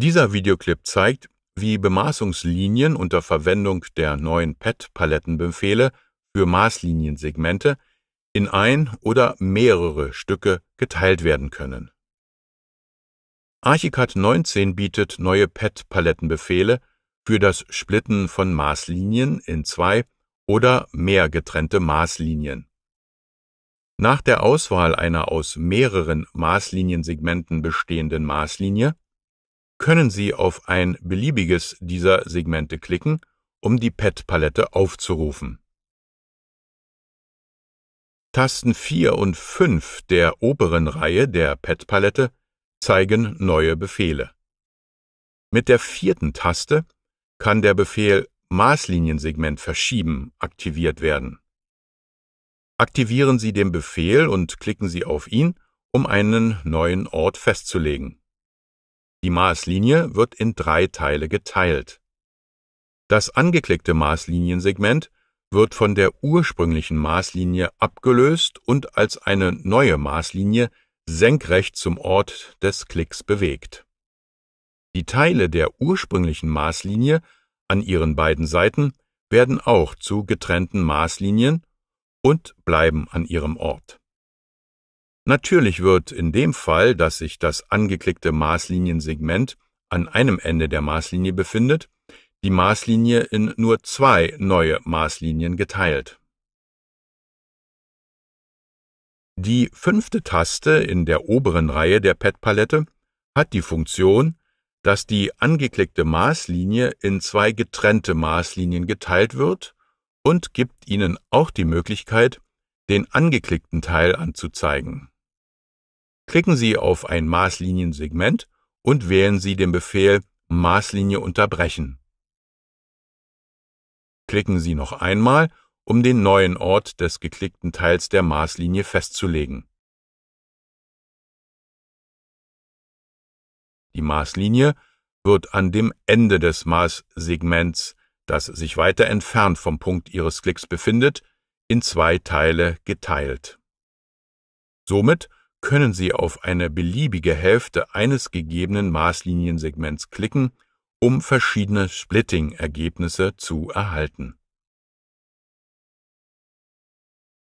Dieser Videoclip zeigt, wie Bemaßungslinien unter Verwendung der neuen PET-Palettenbefehle für Maßliniensegmente in ein oder mehrere Stücke geteilt werden können. Archicad 19 bietet neue PET-Palettenbefehle für das Splitten von Maßlinien in zwei oder mehr getrennte Maßlinien. Nach der Auswahl einer aus mehreren Maßliniensegmenten bestehenden Maßlinie können Sie auf ein beliebiges dieser Segmente klicken, um die Pad-Palette aufzurufen. Tasten 4 und 5 der oberen Reihe der Pad-Palette zeigen neue Befehle. Mit der vierten Taste kann der Befehl Maßliniensegment verschieben aktiviert werden. Aktivieren Sie den Befehl und klicken Sie auf ihn, um einen neuen Ort festzulegen. Die Maßlinie wird in drei Teile geteilt. Das angeklickte Maßliniensegment wird von der ursprünglichen Maßlinie abgelöst und als eine neue Maßlinie senkrecht zum Ort des Klicks bewegt. Die Teile der ursprünglichen Maßlinie an ihren beiden Seiten werden auch zu getrennten Maßlinien und bleiben an ihrem Ort. Natürlich wird in dem Fall, dass sich das angeklickte Maßliniensegment an einem Ende der Maßlinie befindet, die Maßlinie in nur zwei neue Maßlinien geteilt. Die fünfte Taste in der oberen Reihe der Pad-Palette hat die Funktion, dass die angeklickte Maßlinie in zwei getrennte Maßlinien geteilt wird und gibt Ihnen auch die Möglichkeit, den angeklickten Teil anzuzeigen. Klicken Sie auf ein Maßliniensegment und wählen Sie den Befehl Maßlinie unterbrechen. Klicken Sie noch einmal, um den neuen Ort des geklickten Teils der Maßlinie festzulegen. Die Maßlinie wird an dem Ende des Maßsegments, das sich weiter entfernt vom Punkt Ihres Klicks befindet, in zwei Teile geteilt. Somit können Sie auf eine beliebige Hälfte eines gegebenen Maßliniensegments klicken, um verschiedene Splitting-Ergebnisse zu erhalten